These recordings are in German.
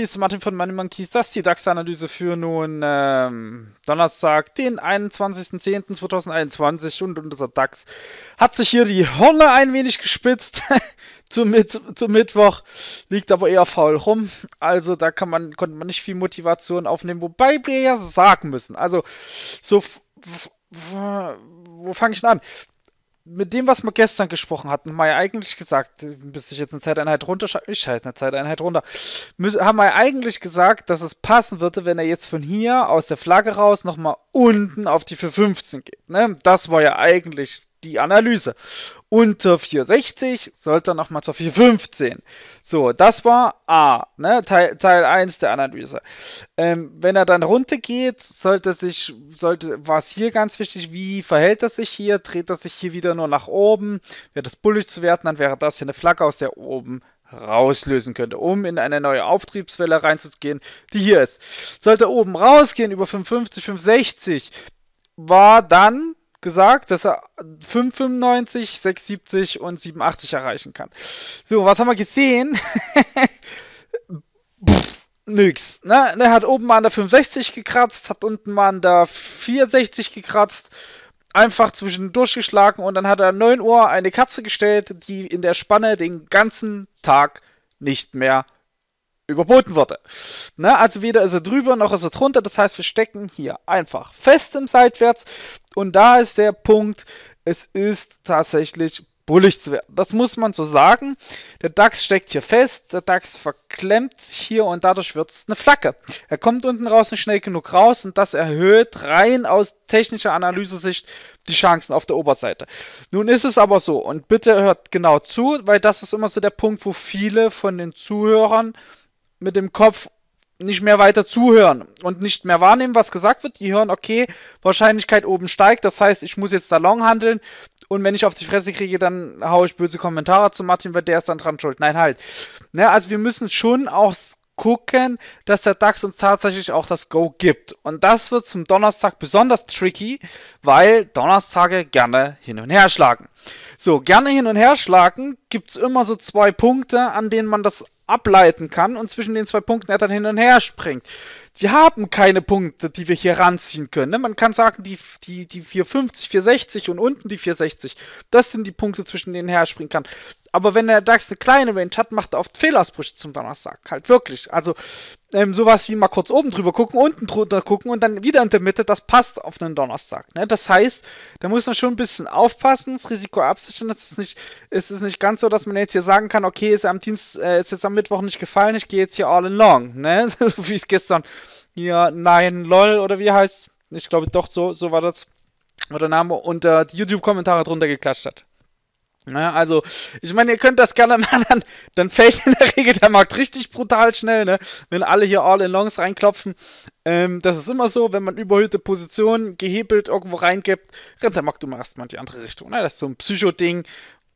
Hallo, ist Martin von Money Monkeys. Das ist die DAX-Analyse für nun ähm, Donnerstag, den 21.10.2021. Und unser DAX hat sich hier die Holle ein wenig gespitzt zum, Mit zum Mittwoch, liegt aber eher faul rum. Also da kann man, konnte man nicht viel Motivation aufnehmen, wobei wir ja sagen müssen. Also so wo fange ich denn an? mit dem, was wir gestern gesprochen hatten, haben wir ja eigentlich gesagt, müsste ich jetzt eine Zeiteinheit runterschalten, ich schalte eine Zeiteinheit runter, haben wir ja eigentlich gesagt, dass es passen würde, wenn er jetzt von hier aus der Flagge raus nochmal unten auf die 415 geht. Ne? Das war ja eigentlich die Analyse. Unter 460 sollte nochmal zur 415. So, das war A, ne? Teil, Teil 1 der Analyse. Ähm, wenn er dann runtergeht, sollte sich, sollte, war es hier ganz wichtig, wie verhält er sich hier? Dreht er sich hier wieder nur nach oben? Wäre das bullig zu werten, dann wäre das hier eine Flagge, aus der oben rauslösen könnte, um in eine neue Auftriebswelle reinzugehen, die hier ist. Sollte oben rausgehen über 550, 560, war dann gesagt, dass er 595, 670 und 780 erreichen kann. So, was haben wir gesehen? nix. Ne? Er hat oben mal an der 65 gekratzt, hat unten mal an der 460 gekratzt, einfach zwischendurch geschlagen und dann hat er 9 Uhr eine Katze gestellt, die in der Spanne den ganzen Tag nicht mehr überboten wurde. Ne? Also weder ist er drüber noch ist er drunter. Das heißt, wir stecken hier einfach fest im Seitwärts. Und da ist der Punkt, es ist tatsächlich bullig zu werden. Das muss man so sagen. Der DAX steckt hier fest, der DAX verklemmt sich hier und dadurch wird es eine Flagge. Er kommt unten raus nicht schnell genug raus und das erhöht rein aus technischer Analysesicht die Chancen auf der Oberseite. Nun ist es aber so und bitte hört genau zu, weil das ist immer so der Punkt, wo viele von den Zuhörern mit dem Kopf nicht mehr weiter zuhören und nicht mehr wahrnehmen, was gesagt wird. Die hören, okay, Wahrscheinlichkeit oben steigt, das heißt, ich muss jetzt da long handeln und wenn ich auf die Fresse kriege, dann haue ich böse Kommentare zu Martin, weil der ist dann dran schuld. Nein, halt. Ne, also wir müssen schon auch gucken, dass der DAX uns tatsächlich auch das Go gibt. Und das wird zum Donnerstag besonders tricky, weil Donnerstage gerne hin und her schlagen. So, gerne hin und her schlagen gibt es immer so zwei Punkte, an denen man das ableiten kann und zwischen den zwei Punkten er dann hin und her springt. Wir haben keine Punkte, die wir hier ranziehen können. Ne? Man kann sagen, die, die, die 450, 460 und unten die 460, das sind die Punkte, zwischen denen er springen kann. Aber wenn der DAX eine kleine Range hat, macht er oft Fehlersbrüche zum Donnerstag. Halt wirklich. Also ähm, sowas wie mal kurz oben drüber gucken, unten drunter gucken und dann wieder in der Mitte, das passt auf einen Donnerstag. Ne? Das heißt, da muss man schon ein bisschen aufpassen, das Risiko absichern. Es ist nicht, es ist nicht ganz so, dass man jetzt hier sagen kann, okay, ist am Dienst, äh, ist jetzt am Mittwoch nicht gefallen, ich gehe jetzt hier all in long. Ne? so wie es gestern hier Nein LOL oder wie heißt Ich glaube doch, so, so war das. Oder Name unter die YouTube-Kommentare drunter geklatscht hat. Ja, also, ich meine, ihr könnt das gerne mal dann, dann fällt in der Regel der Markt richtig brutal schnell, ne? Wenn alle hier All-in-Longs reinklopfen. Ähm, das ist immer so, wenn man überhöhte Positionen gehebelt irgendwo reingibt, rennt der Markt immer erstmal in die andere Richtung. Ne? Das ist so ein Psycho-Ding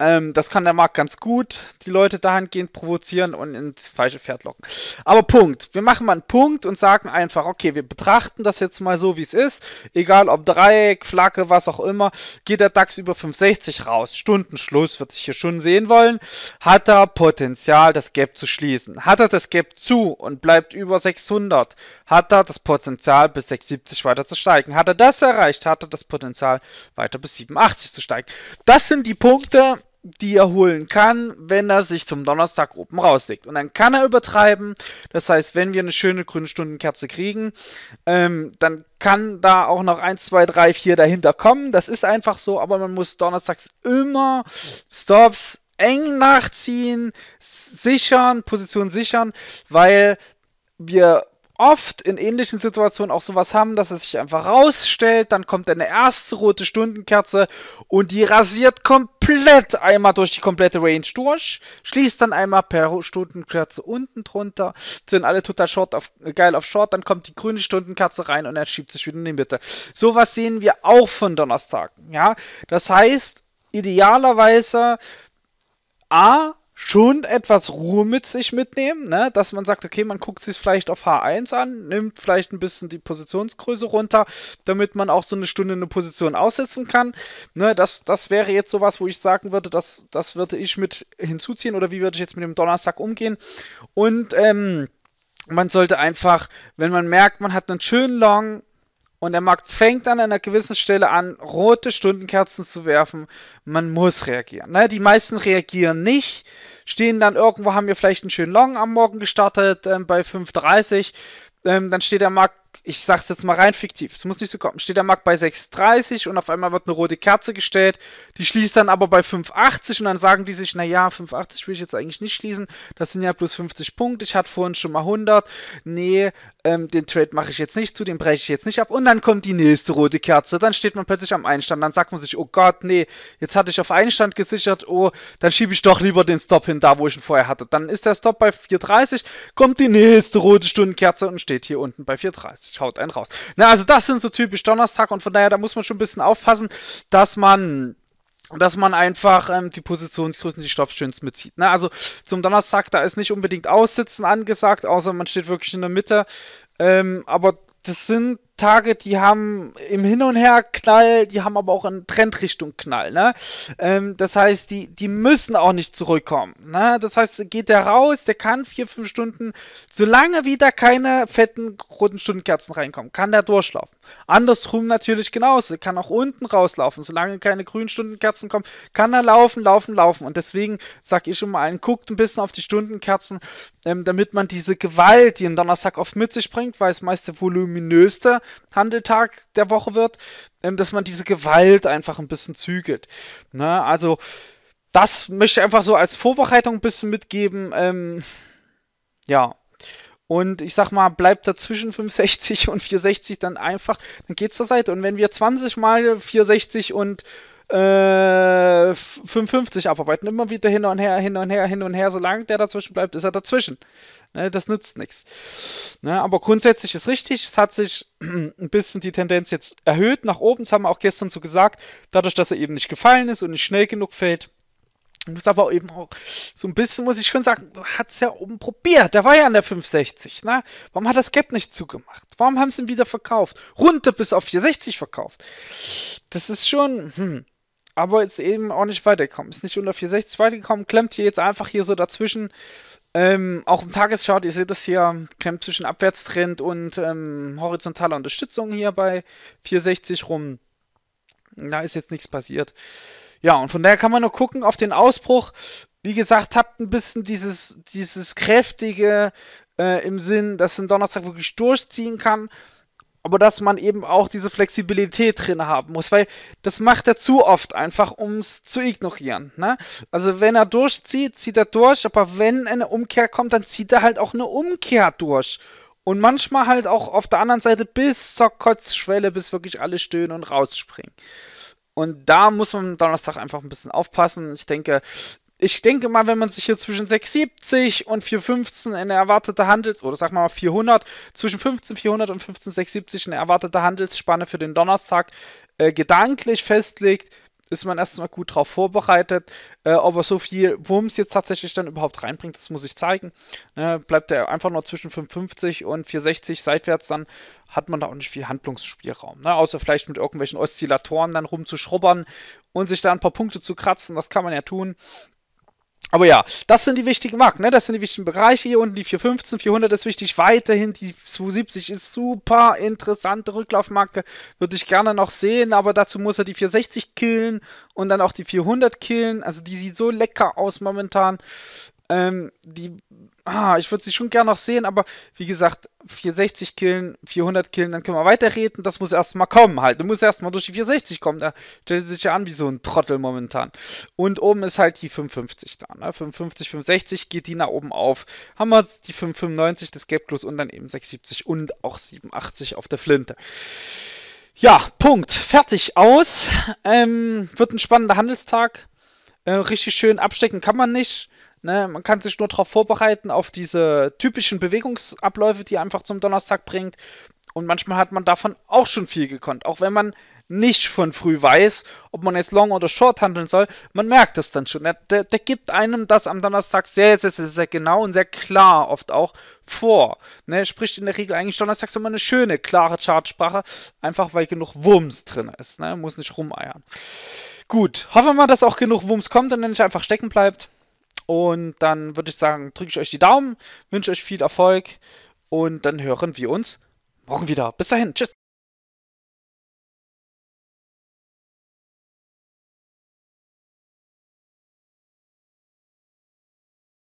ähm, das kann der Markt ganz gut, die Leute dahingehend provozieren und ins falsche Pferd locken. Aber Punkt. Wir machen mal einen Punkt und sagen einfach, okay, wir betrachten das jetzt mal so, wie es ist. Egal ob Dreieck, Flagge, was auch immer. Geht der DAX über 560 raus. Stundenschluss wird sich hier schon sehen wollen. Hat er Potenzial, das Gap zu schließen? Hat er das Gap zu und bleibt über 600? Hat er das Potenzial, bis 670 weiter zu steigen? Hat er das erreicht? Hat er das Potenzial, weiter bis 87 zu steigen? Das sind die Punkte, die er holen kann, wenn er sich zum Donnerstag oben rauslegt. Und dann kann er übertreiben. Das heißt, wenn wir eine schöne grüne Stundenkerze kriegen, ähm, dann kann da auch noch 1, 2, 3, 4 dahinter kommen. Das ist einfach so, aber man muss donnerstags immer Stops eng nachziehen, sichern, Position sichern, weil wir oft in ähnlichen Situationen auch sowas haben, dass es sich einfach rausstellt, dann kommt eine erste rote Stundenkerze und die rasiert komplett einmal durch die komplette Range durch, schließt dann einmal per Stundenkerze unten drunter, sind alle total short auf, äh, geil auf Short, dann kommt die grüne Stundenkerze rein und er schiebt sich wieder in die Mitte. Sowas sehen wir auch von Donnerstag, ja. Das heißt, idealerweise A, schon etwas Ruhe mit sich mitnehmen, ne? dass man sagt, okay, man guckt sich vielleicht auf H1 an, nimmt vielleicht ein bisschen die Positionsgröße runter, damit man auch so eine Stunde eine Position aussetzen kann. Ne? Das, das wäre jetzt sowas, wo ich sagen würde, das, das würde ich mit hinzuziehen oder wie würde ich jetzt mit dem Donnerstag umgehen. Und ähm, man sollte einfach, wenn man merkt, man hat einen schönen Long, und der Markt fängt an, an einer gewissen Stelle an, rote Stundenkerzen zu werfen. Man muss reagieren. Ne? Die meisten reagieren nicht, stehen dann irgendwo, haben wir vielleicht einen schönen Long am Morgen gestartet ähm, bei 5,30. Ähm, dann steht der Markt ich sag's jetzt mal rein fiktiv, es muss nicht so kommen, steht der Markt bei 6,30 und auf einmal wird eine rote Kerze gestellt, die schließt dann aber bei 5,80 und dann sagen die sich, naja, 5,80 will ich jetzt eigentlich nicht schließen, das sind ja plus 50 Punkte, ich hatte vorhin schon mal 100, nee, ähm, den Trade mache ich jetzt nicht zu, den breche ich jetzt nicht ab und dann kommt die nächste rote Kerze, dann steht man plötzlich am Einstand, dann sagt man sich, oh Gott, nee, jetzt hatte ich auf Einstand gesichert, oh, dann schiebe ich doch lieber den Stop hin, da wo ich ihn vorher hatte, dann ist der Stop bei 4,30, kommt die nächste rote Stundenkerze und steht hier unten bei 4,30 das schaut einen raus. Na, also das sind so typisch Donnerstag und von daher, da muss man schon ein bisschen aufpassen, dass man dass man einfach ähm, die Positionsgrößen, die Stoppstöns mitzieht. Ne? Also zum Donnerstag, da ist nicht unbedingt Aussitzen angesagt, außer man steht wirklich in der Mitte. Ähm, aber das sind Tage, die haben im Hin und Her Knall, die haben aber auch in Trendrichtung Knall. Ne? Ähm, das heißt, die, die müssen auch nicht zurückkommen. Ne? Das heißt, geht der raus, der kann vier, fünf Stunden, solange wieder keine fetten roten Stundenkerzen reinkommen, kann der durchlaufen. Andersrum natürlich genauso, kann auch unten rauslaufen, solange keine grünen Stundenkerzen kommen, kann er laufen, laufen, laufen. Und deswegen sage ich immer allen, guckt ein bisschen auf die Stundenkerzen, ähm, damit man diese Gewalt, die ein Donnerstag oft mit sich bringt, weil es meist der voluminöste Handeltag der Woche wird, ähm, dass man diese Gewalt einfach ein bisschen zügelt. Ne? Also, das möchte ich einfach so als Vorbereitung ein bisschen mitgeben. Ähm, ja. Und ich sag mal, bleibt dazwischen 560 und 460 dann einfach, dann geht's zur Seite. Und wenn wir 20 mal 460 und äh, 55 abarbeiten. Immer wieder hin und her, hin und her, hin und her. Solange der dazwischen bleibt, ist er dazwischen. Ne, das nützt nichts. Ne, aber grundsätzlich ist richtig. Es hat sich ein bisschen die Tendenz jetzt erhöht nach oben. Das haben wir auch gestern so gesagt. Dadurch, dass er eben nicht gefallen ist und nicht schnell genug fällt. Muss aber eben auch so ein bisschen, muss ich schon sagen, hat es ja oben probiert. Der war ja an der 560. Ne? Warum hat das Gap nicht zugemacht? Warum haben sie ihn wieder verkauft? Runter bis auf 460 verkauft. Das ist schon. Hm aber ist eben auch nicht weitergekommen. Ist nicht unter 460 weitergekommen, klemmt hier jetzt einfach hier so dazwischen. Ähm, auch im Tageschart, ihr seht das hier, klemmt zwischen Abwärtstrend und ähm, horizontaler Unterstützung hier bei 460 rum. Da ist jetzt nichts passiert. Ja, und von daher kann man nur gucken auf den Ausbruch. Wie gesagt, habt ein bisschen dieses, dieses kräftige äh, im Sinn, dass ein Donnerstag wirklich durchziehen kann aber dass man eben auch diese Flexibilität drin haben muss, weil das macht er zu oft einfach, um es zu ignorieren. Ne? Also wenn er durchzieht, zieht er durch, aber wenn eine Umkehr kommt, dann zieht er halt auch eine Umkehr durch. Und manchmal halt auch auf der anderen Seite bis zur Kotzschwelle, bis wirklich alle stöhnen und rausspringen. Und da muss man am Donnerstag einfach ein bisschen aufpassen. Ich denke, ich denke mal, wenn man sich hier zwischen 670 und 415 eine erwartete Handels- oder sag mal 400, zwischen 15400 und 15670 eine erwartete Handelsspanne für den Donnerstag äh, gedanklich festlegt, ist man erstmal gut drauf vorbereitet. Äh, ob er so viel Wumms jetzt tatsächlich dann überhaupt reinbringt, das muss ich zeigen. Ne, bleibt er einfach nur zwischen 5,50 und 4,60 seitwärts, dann hat man da auch nicht viel Handlungsspielraum. Ne? Außer vielleicht mit irgendwelchen Oszillatoren dann rumzuschrubbern und sich da ein paar Punkte zu kratzen, das kann man ja tun. Aber ja, das sind die wichtigen Marken, ne? das sind die wichtigen Bereiche. Hier unten die 415, 400 ist wichtig. Weiterhin die 270 ist super interessante Rücklaufmarke. Würde ich gerne noch sehen, aber dazu muss er die 460 killen und dann auch die 400 killen. Also die sieht so lecker aus momentan. Ähm, die, ah, ich würde sie schon gern noch sehen, aber wie gesagt, 460 killen, 400 killen, dann können wir weiterreden. Das muss erstmal kommen halt. Du musst erstmal durch die 460 kommen. Da stellt sich ja an wie so ein Trottel momentan. Und oben ist halt die 550 da. Ne? 550, 560 geht die nach oben auf. Haben wir die 595 des Gelbklos und dann eben 670 und auch 87 auf der Flinte. Ja, Punkt. Fertig aus. Ähm, wird ein spannender Handelstag. Äh, richtig schön abstecken kann man nicht. Ne, man kann sich nur darauf vorbereiten, auf diese typischen Bewegungsabläufe, die er einfach zum Donnerstag bringt. Und manchmal hat man davon auch schon viel gekonnt. Auch wenn man nicht von früh weiß, ob man jetzt long oder short handeln soll, man merkt das dann schon. Der, der, der gibt einem das am Donnerstag sehr, sehr, sehr, sehr genau und sehr klar oft auch vor. Ne, spricht in der Regel eigentlich Donnerstags immer eine schöne, klare Chartsprache, einfach weil genug Wurms drin ist. Ne, muss nicht rumeiern. Gut, hoffen wir, mal, dass auch genug Wurms kommt und dann nicht einfach stecken bleibt. Und dann würde ich sagen, drücke ich euch die Daumen, wünsche euch viel Erfolg und dann hören wir uns morgen wieder. Bis dahin, tschüss.